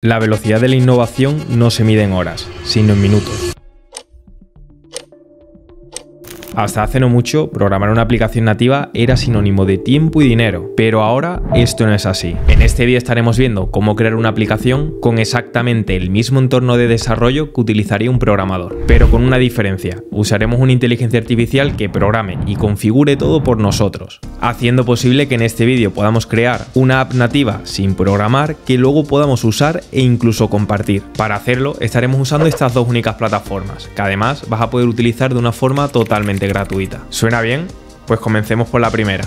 La velocidad de la innovación no se mide en horas, sino en minutos. Hasta hace no mucho, programar una aplicación nativa era sinónimo de tiempo y dinero, pero ahora esto no es así. En este vídeo estaremos viendo cómo crear una aplicación con exactamente el mismo entorno de desarrollo que utilizaría un programador, pero con una diferencia. Usaremos una inteligencia artificial que programe y configure todo por nosotros, haciendo posible que en este vídeo podamos crear una app nativa sin programar que luego podamos usar e incluso compartir. Para hacerlo estaremos usando estas dos únicas plataformas, que además vas a poder utilizar de una forma totalmente gratuita. ¿Suena bien? Pues comencemos por la primera.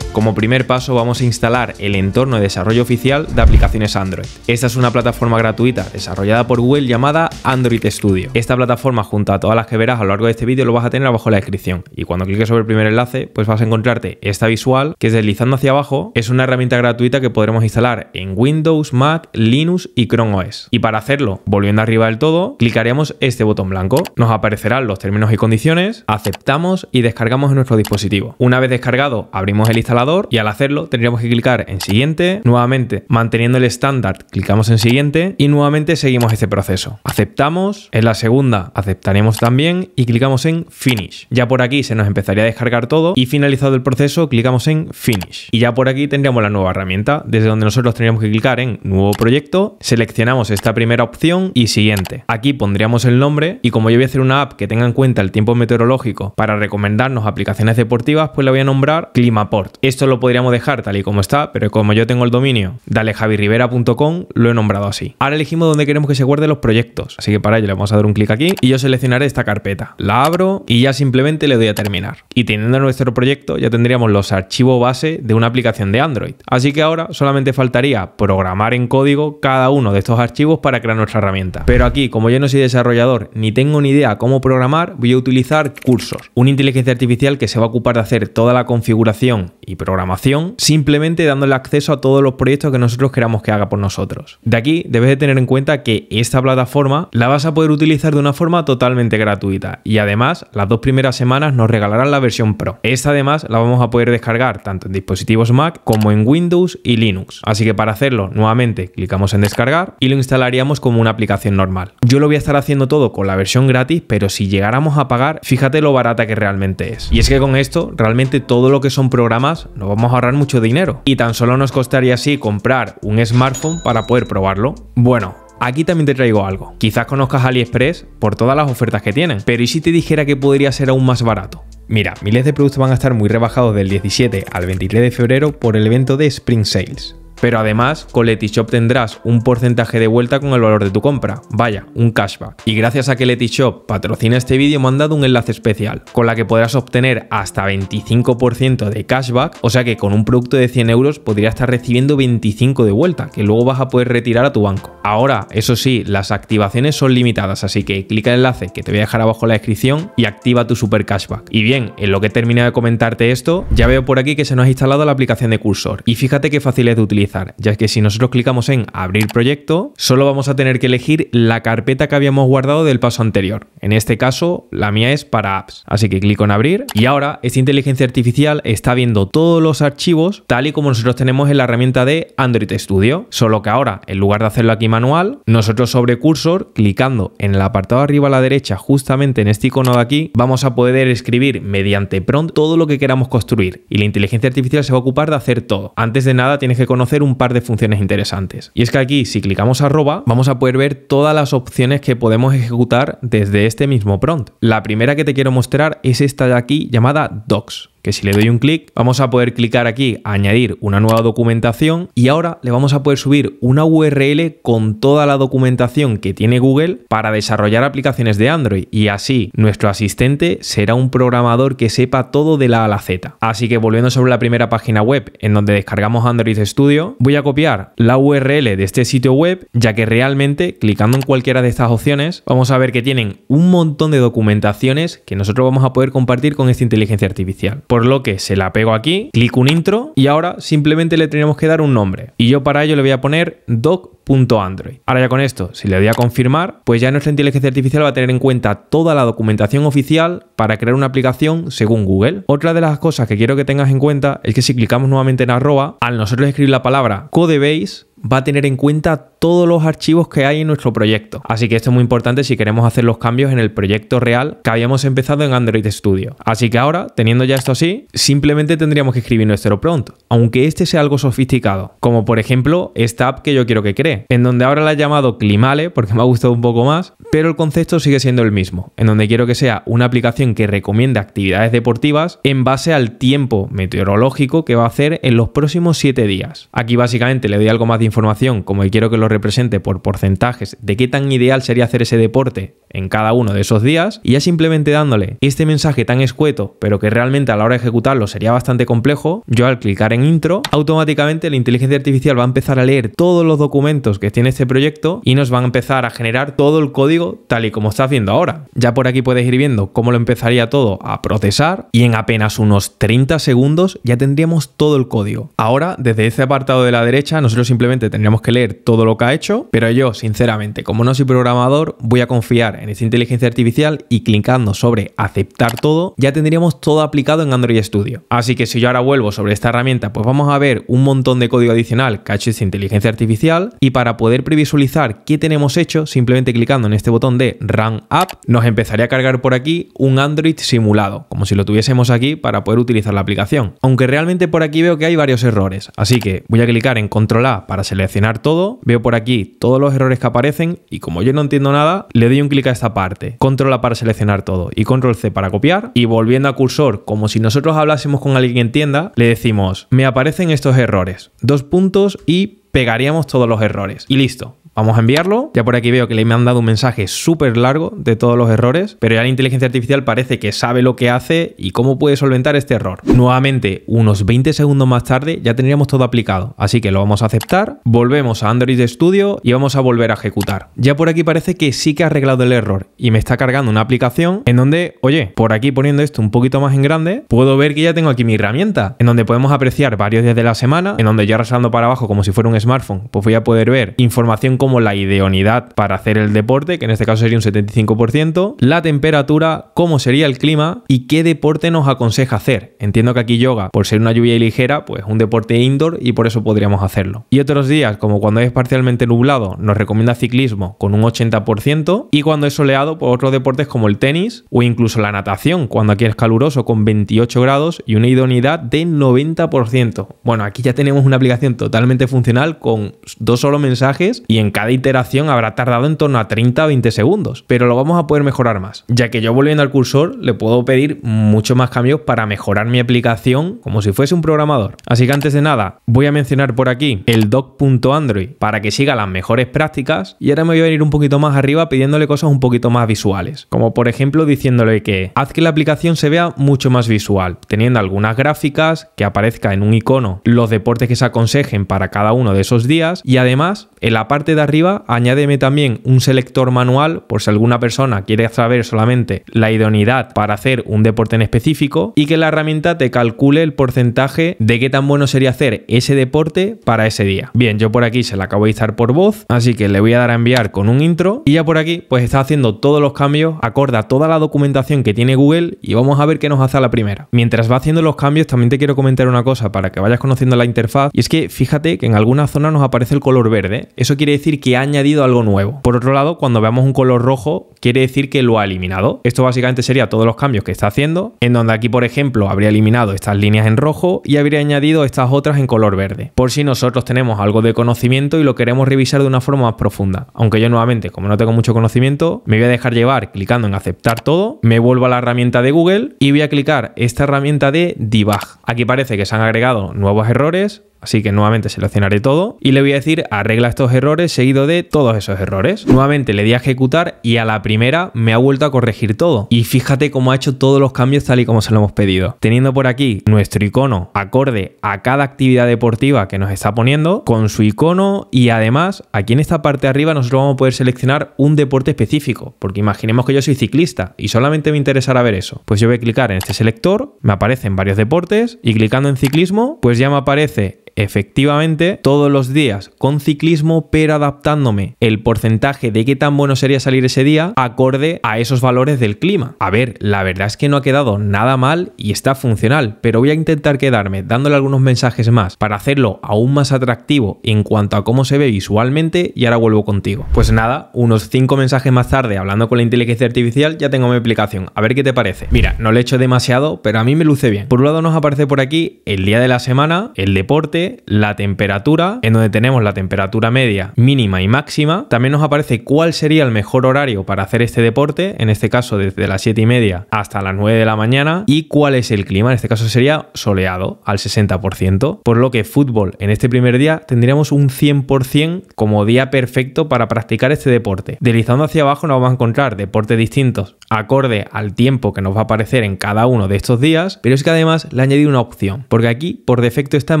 Como primer paso vamos a instalar el entorno de desarrollo oficial de aplicaciones Android. Esta es una plataforma gratuita desarrollada por Google llamada Android Studio. Esta plataforma junto a todas las que verás a lo largo de este vídeo lo vas a tener abajo en la descripción y cuando cliques sobre el primer enlace pues vas a encontrarte esta visual que deslizando hacia abajo es una herramienta gratuita que podremos instalar en Windows, Mac, Linux y Chrome OS. Y para hacerlo, volviendo arriba del todo, clicaremos este botón blanco. Nos aparecerán los términos y condiciones, aceptamos y descargamos en nuestro dispositivo. Una vez descargado, abrimos el instalador y al hacerlo tendríamos que clicar en siguiente, nuevamente manteniendo el estándar clicamos en siguiente y nuevamente seguimos este proceso. Aceptamos, en la segunda aceptaremos también y clicamos en finish. Ya por aquí se nos empezaría a descargar todo y finalizado el proceso clicamos en finish. Y ya por aquí tendríamos la nueva herramienta desde donde nosotros tendríamos que clicar en nuevo proyecto, seleccionamos esta primera opción y siguiente. Aquí pondríamos el nombre y como yo voy a hacer una app que tenga en cuenta el tiempo meteorológico para recomendarnos aplicaciones deportivas, pues la voy a nombrar Climaport esto lo podríamos dejar tal y como está, pero como yo tengo el dominio dalejavirivera.com, lo he nombrado así. Ahora elegimos dónde queremos que se guarden los proyectos, así que para ello le vamos a dar un clic aquí y yo seleccionaré esta carpeta. La abro y ya simplemente le doy a terminar. Y teniendo nuestro proyecto ya tendríamos los archivos base de una aplicación de Android. Así que ahora solamente faltaría programar en código cada uno de estos archivos para crear nuestra herramienta. Pero aquí, como yo no soy desarrollador ni tengo ni idea cómo programar, voy a utilizar Cursor, una inteligencia artificial que se va a ocupar de hacer toda la configuración y programación, simplemente dándole acceso a todos los proyectos que nosotros queramos que haga por nosotros. De aquí debes de tener en cuenta que esta plataforma la vas a poder utilizar de una forma totalmente gratuita y además las dos primeras semanas nos regalarán la versión Pro. Esta además la vamos a poder descargar tanto en dispositivos Mac como en Windows y Linux. Así que para hacerlo nuevamente clicamos en descargar y lo instalaríamos como una aplicación normal. Yo lo voy a estar haciendo todo con la versión gratis, pero si llegáramos a pagar, fíjate lo barata que realmente es. Y es que con esto realmente todo lo que son programas nos vamos a ahorrar mucho dinero. Y tan solo nos costaría así comprar un smartphone para poder probarlo. Bueno, Aquí también te traigo algo. Quizás conozcas AliExpress por todas las ofertas que tienen, pero ¿y si te dijera que podría ser aún más barato? Mira, miles de productos van a estar muy rebajados del 17 al 23 de febrero por el evento de Spring Sales. Pero además, con Letishop tendrás un porcentaje de vuelta con el valor de tu compra. Vaya, un cashback. Y gracias a que Letishop patrocina este vídeo, me han dado un enlace especial, con la que podrás obtener hasta 25% de cashback, o sea que con un producto de 100 euros podrías estar recibiendo 25 de vuelta, que luego vas a poder retirar a tu banco. Ahora, eso sí, las activaciones son limitadas, así que clica el enlace que te voy a dejar abajo en la descripción y activa tu super cashback. Y bien, en lo que he terminado de comentarte esto, ya veo por aquí que se nos ha instalado la aplicación de Cursor. Y fíjate qué fácil es de utilizar ya ya que si nosotros clicamos en abrir proyecto, solo vamos a tener que elegir la carpeta que habíamos guardado del paso anterior. En este caso, la mía es para apps, así que clico en abrir y ahora esta inteligencia artificial está viendo todos los archivos tal y como nosotros tenemos en la herramienta de Android Studio, solo que ahora, en lugar de hacerlo aquí manual, nosotros sobre cursor, clicando en el apartado arriba a la derecha, justamente en este icono de aquí, vamos a poder escribir mediante prompt todo lo que queramos construir y la inteligencia artificial se va a ocupar de hacer todo. Antes de nada, tienes que conocer un par de funciones interesantes. Y es que aquí, si clicamos arroba, vamos a poder ver todas las opciones que podemos ejecutar desde este mismo prompt. La primera que te quiero mostrar es esta de aquí llamada docs que si le doy un clic vamos a poder clicar aquí a añadir una nueva documentación y ahora le vamos a poder subir una URL con toda la documentación que tiene Google para desarrollar aplicaciones de Android y así nuestro asistente será un programador que sepa todo de la a la Z. Así que volviendo sobre la primera página web en donde descargamos Android Studio, voy a copiar la URL de este sitio web ya que realmente clicando en cualquiera de estas opciones vamos a ver que tienen un montón de documentaciones que nosotros vamos a poder compartir con esta inteligencia artificial. Por lo que se la pego aquí, clic un intro y ahora simplemente le tenemos que dar un nombre. Y yo para ello le voy a poner doc.android. Ahora ya con esto, si le doy a confirmar, pues ya nuestra inteligencia artificial va a tener en cuenta toda la documentación oficial para crear una aplicación según Google. Otra de las cosas que quiero que tengas en cuenta es que si clicamos nuevamente en arroba, al nosotros escribir la palabra codebase, va a tener en cuenta todos los archivos que hay en nuestro proyecto. Así que esto es muy importante si queremos hacer los cambios en el proyecto real que habíamos empezado en Android Studio. Así que ahora, teniendo ya esto así, simplemente tendríamos que escribir nuestro prompt, aunque este sea algo sofisticado, como por ejemplo esta app que yo quiero que cree, en donde ahora la he llamado Climale porque me ha gustado un poco más, pero el concepto sigue siendo el mismo, en donde quiero que sea una aplicación que recomienda actividades deportivas en base al tiempo meteorológico que va a hacer en los próximos 7 días. Aquí básicamente le doy algo más de información, como quiero que lo represente por porcentajes, de qué tan ideal sería hacer ese deporte en cada uno de esos días, y ya simplemente dándole este mensaje tan escueto, pero que realmente a la hora de ejecutarlo sería bastante complejo, yo al clicar en intro, automáticamente la inteligencia artificial va a empezar a leer todos los documentos que tiene este proyecto y nos va a empezar a generar todo el código tal y como está haciendo ahora. Ya por aquí puedes ir viendo cómo lo empezaría todo a procesar y en apenas unos 30 segundos ya tendríamos todo el código. Ahora, desde ese apartado de la derecha, nosotros simplemente tendríamos que leer todo lo que ha hecho, pero yo, sinceramente, como no soy programador, voy a confiar en esta inteligencia artificial y clicando sobre aceptar todo, ya tendríamos todo aplicado en Android Studio. Así que si yo ahora vuelvo sobre esta herramienta, pues vamos a ver un montón de código adicional que ha hecho esta inteligencia artificial y para poder previsualizar qué tenemos hecho, simplemente clicando en este botón de Run App, nos empezaría a cargar por aquí un Android simulado, como si lo tuviésemos aquí para poder utilizar la aplicación. Aunque realmente por aquí veo que hay varios errores, así que voy a clicar en Control A para seleccionar todo, veo por aquí todos los errores que aparecen y como yo no entiendo nada, le doy un clic a esta parte, control A para seleccionar todo y control C para copiar y volviendo a cursor, como si nosotros hablásemos con alguien que entienda, le decimos, me aparecen estos errores, dos puntos y pegaríamos todos los errores y listo. Vamos a enviarlo. Ya por aquí veo que le me han dado un mensaje súper largo de todos los errores, pero ya la inteligencia artificial parece que sabe lo que hace y cómo puede solventar este error. Nuevamente, unos 20 segundos más tarde ya tendríamos todo aplicado, así que lo vamos a aceptar, volvemos a Android Studio y vamos a volver a ejecutar. Ya por aquí parece que sí que ha arreglado el error y me está cargando una aplicación en donde, oye, por aquí poniendo esto un poquito más en grande, puedo ver que ya tengo aquí mi herramienta, en donde podemos apreciar varios días de la semana, en donde ya arrastrando para abajo como si fuera un smartphone, pues voy a poder ver información como la ideonidad para hacer el deporte, que en este caso sería un 75%, la temperatura, cómo sería el clima y qué deporte nos aconseja hacer. Entiendo que aquí yoga, por ser una lluvia ligera, pues un deporte indoor y por eso podríamos hacerlo. Y otros días, como cuando es parcialmente nublado, nos recomienda ciclismo con un 80% y cuando es soleado, por pues otros deportes como el tenis o incluso la natación, cuando aquí es caluroso con 28 grados y una idoneidad de 90%. Bueno, aquí ya tenemos una aplicación totalmente funcional con dos solo mensajes y en cada iteración habrá tardado en torno a 30 o 20 segundos, pero lo vamos a poder mejorar más, ya que yo volviendo al cursor le puedo pedir mucho más cambios para mejorar mi aplicación como si fuese un programador. Así que antes de nada, voy a mencionar por aquí el doc.android para que siga las mejores prácticas y ahora me voy a venir un poquito más arriba pidiéndole cosas un poquito más visuales, como por ejemplo diciéndole que haz que la aplicación se vea mucho más visual, teniendo algunas gráficas, que aparezca en un icono los deportes que se aconsejen para cada uno de esos días y además en la parte de arriba, añádeme también un selector manual por si alguna persona quiere saber solamente la idoneidad para hacer un deporte en específico y que la herramienta te calcule el porcentaje de qué tan bueno sería hacer ese deporte para ese día. Bien, yo por aquí se la acabo de estar por voz, así que le voy a dar a enviar con un intro y ya por aquí pues está haciendo todos los cambios, acorda toda la documentación que tiene Google y vamos a ver qué nos hace la primera. Mientras va haciendo los cambios también te quiero comentar una cosa para que vayas conociendo la interfaz y es que fíjate que en alguna zona nos aparece el color verde. Eso quiere decir que ha añadido algo nuevo. Por otro lado, cuando veamos un color rojo, quiere decir que lo ha eliminado. Esto básicamente sería todos los cambios que está haciendo, en donde aquí, por ejemplo, habría eliminado estas líneas en rojo y habría añadido estas otras en color verde, por si nosotros tenemos algo de conocimiento y lo queremos revisar de una forma más profunda. Aunque yo nuevamente, como no tengo mucho conocimiento, me voy a dejar llevar clicando en aceptar todo, me vuelvo a la herramienta de Google y voy a clicar esta herramienta de debug. Aquí parece que se han agregado nuevos errores, Así que nuevamente seleccionaré todo y le voy a decir arregla estos errores seguido de todos esos errores. Nuevamente le di a ejecutar y a la primera me ha vuelto a corregir todo. Y fíjate cómo ha hecho todos los cambios tal y como se lo hemos pedido. Teniendo por aquí nuestro icono acorde a cada actividad deportiva que nos está poniendo con su icono y además aquí en esta parte de arriba nosotros vamos a poder seleccionar un deporte específico. Porque imaginemos que yo soy ciclista y solamente me interesará ver eso. Pues yo voy a clicar en este selector, me aparecen varios deportes y clicando en ciclismo pues ya me aparece efectivamente todos los días con ciclismo, pero adaptándome el porcentaje de qué tan bueno sería salir ese día acorde a esos valores del clima. A ver, la verdad es que no ha quedado nada mal y está funcional, pero voy a intentar quedarme dándole algunos mensajes más para hacerlo aún más atractivo en cuanto a cómo se ve visualmente y ahora vuelvo contigo. Pues nada, unos 5 mensajes más tarde hablando con la inteligencia artificial ya tengo mi aplicación. A ver qué te parece. Mira, no le hecho demasiado, pero a mí me luce bien. Por un lado nos aparece por aquí el día de la semana, el deporte, la temperatura, en donde tenemos la temperatura media mínima y máxima. También nos aparece cuál sería el mejor horario para hacer este deporte, en este caso desde las 7 y media hasta las 9 de la mañana, y cuál es el clima, en este caso sería soleado al 60%, por lo que fútbol en este primer día tendríamos un 100% como día perfecto para practicar este deporte. Deslizando hacia abajo nos vamos a encontrar deportes distintos acorde al tiempo que nos va a aparecer en cada uno de estos días, pero es que además le añadí una opción, porque aquí por defecto está en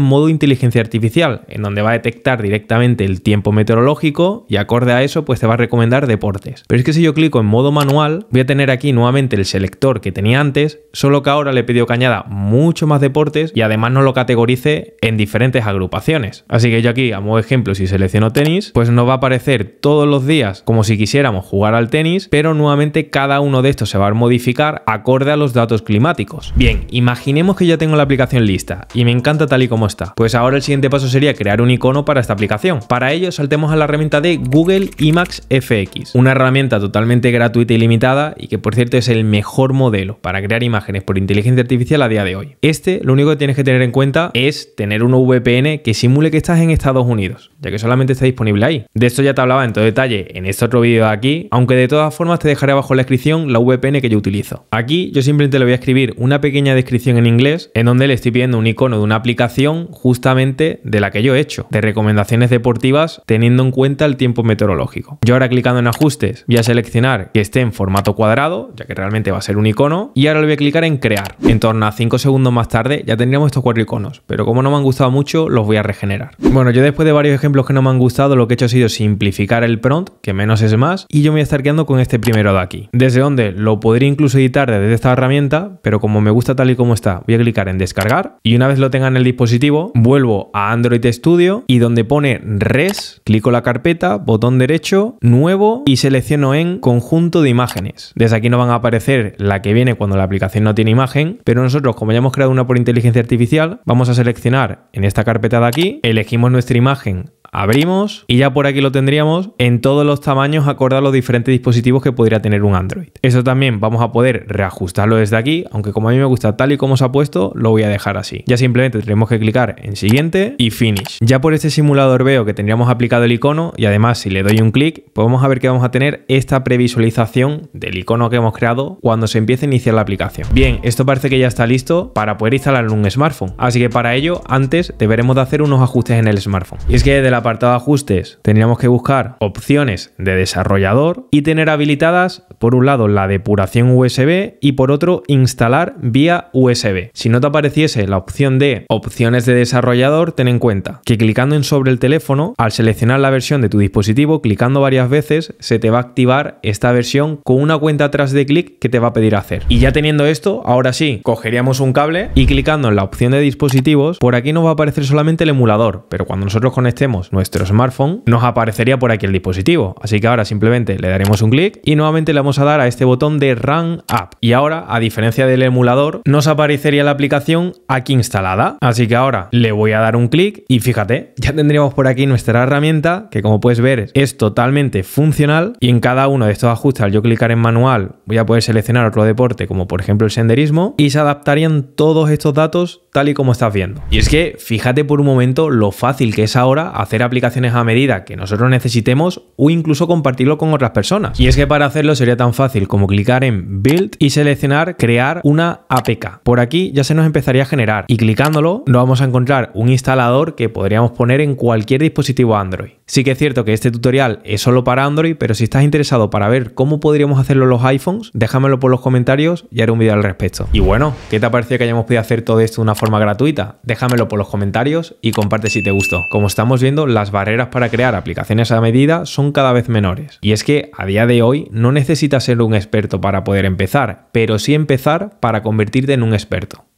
modo inteligente artificial, en donde va a detectar directamente el tiempo meteorológico y acorde a eso, pues te va a recomendar deportes. Pero es que si yo clico en modo manual, voy a tener aquí nuevamente el selector que tenía antes, solo que ahora le pido cañada mucho más deportes y además no lo categorice en diferentes agrupaciones. Así que yo aquí, a modo de ejemplo, si selecciono tenis, pues nos va a aparecer todos los días como si quisiéramos jugar al tenis, pero nuevamente cada uno de estos se va a modificar acorde a los datos climáticos. Bien, imaginemos que ya tengo la aplicación lista y me encanta tal y como está. Pues ahora ahora el siguiente paso sería crear un icono para esta aplicación. Para ello saltemos a la herramienta de Google Imax FX, una herramienta totalmente gratuita y limitada y que por cierto es el mejor modelo para crear imágenes por inteligencia artificial a día de hoy. Este lo único que tienes que tener en cuenta es tener un VPN que simule que estás en Estados Unidos, ya que solamente está disponible ahí. De esto ya te hablaba en todo detalle en este otro vídeo de aquí, aunque de todas formas te dejaré abajo en la descripción la VPN que yo utilizo. Aquí yo simplemente le voy a escribir una pequeña descripción en inglés en donde le estoy pidiendo un icono de una aplicación justa de la que yo he hecho, de recomendaciones deportivas teniendo en cuenta el tiempo meteorológico. Yo ahora clicando en ajustes voy a seleccionar que esté en formato cuadrado, ya que realmente va a ser un icono, y ahora le voy a clicar en crear. En torno a 5 segundos más tarde ya tendríamos estos cuatro iconos, pero como no me han gustado mucho, los voy a regenerar. Bueno, yo después de varios ejemplos que no me han gustado, lo que he hecho ha sido simplificar el prompt, que menos es más, y yo me voy a estar quedando con este primero de aquí. Desde donde lo podría incluso editar desde esta herramienta, pero como me gusta tal y como está, voy a clicar en descargar y una vez lo tenga en el dispositivo, vuelvo a Android Studio y donde pone res, clico la carpeta, botón derecho, nuevo y selecciono en conjunto de imágenes. Desde aquí no van a aparecer la que viene cuando la aplicación no tiene imagen, pero nosotros como ya hemos creado una por inteligencia artificial, vamos a seleccionar en esta carpeta de aquí, elegimos nuestra imagen abrimos y ya por aquí lo tendríamos en todos los tamaños acordar los diferentes dispositivos que podría tener un Android. Eso también vamos a poder reajustarlo desde aquí, aunque como a mí me gusta tal y como se ha puesto, lo voy a dejar así. Ya simplemente tenemos que clicar en siguiente y finish. Ya por este simulador veo que tendríamos aplicado el icono y además si le doy un clic, podemos ver que vamos a tener esta previsualización del icono que hemos creado cuando se empiece a iniciar la aplicación. Bien, esto parece que ya está listo para poder instalar en un smartphone. Así que para ello, antes deberemos de hacer unos ajustes en el smartphone. Y es que de la apartado de ajustes tendríamos que buscar opciones de desarrollador y tener habilitadas por un lado la depuración USB y por otro instalar vía USB. Si no te apareciese la opción de opciones de desarrollador, ten en cuenta que clicando en sobre el teléfono, al seleccionar la versión de tu dispositivo, clicando varias veces, se te va a activar esta versión con una cuenta atrás de clic que te va a pedir hacer. Y ya teniendo esto, ahora sí, cogeríamos un cable y clicando en la opción de dispositivos, por aquí nos va a aparecer solamente el emulador, pero cuando nosotros conectemos nuestro smartphone, nos aparecería por aquí el dispositivo. Así que ahora simplemente le daremos un clic y nuevamente le vamos a dar a este botón de Run App. Y ahora, a diferencia del emulador, nos aparecería la aplicación aquí instalada. Así que ahora le voy a dar un clic y fíjate, ya tendríamos por aquí nuestra herramienta que como puedes ver es totalmente funcional y en cada uno de estos ajustes al yo clicar en manual voy a poder seleccionar otro deporte como por ejemplo el senderismo y se adaptarían todos estos datos tal y como estás viendo. Y es que fíjate por un momento lo fácil que es ahora hacer aplicaciones a medida que nosotros necesitemos o incluso compartirlo con otras personas. Y es que para hacerlo sería tan fácil como clicar en Build y seleccionar crear una APK. Por aquí ya se nos empezaría a generar y clicándolo nos vamos a encontrar un instalador que podríamos poner en cualquier dispositivo Android. Sí que es cierto que este tutorial es solo para Android, pero si estás interesado para ver cómo podríamos hacerlo los iPhones, déjamelo por los comentarios y haré un vídeo al respecto. Y bueno, ¿qué te ha parecido que hayamos podido hacer todo esto de una forma gratuita? Déjamelo por los comentarios y comparte si te gustó. Como estamos viendo, las barreras para crear aplicaciones a medida son cada vez menores. Y es que a día de hoy no necesitas ser un experto para poder empezar, pero sí empezar para convertirte en un experto.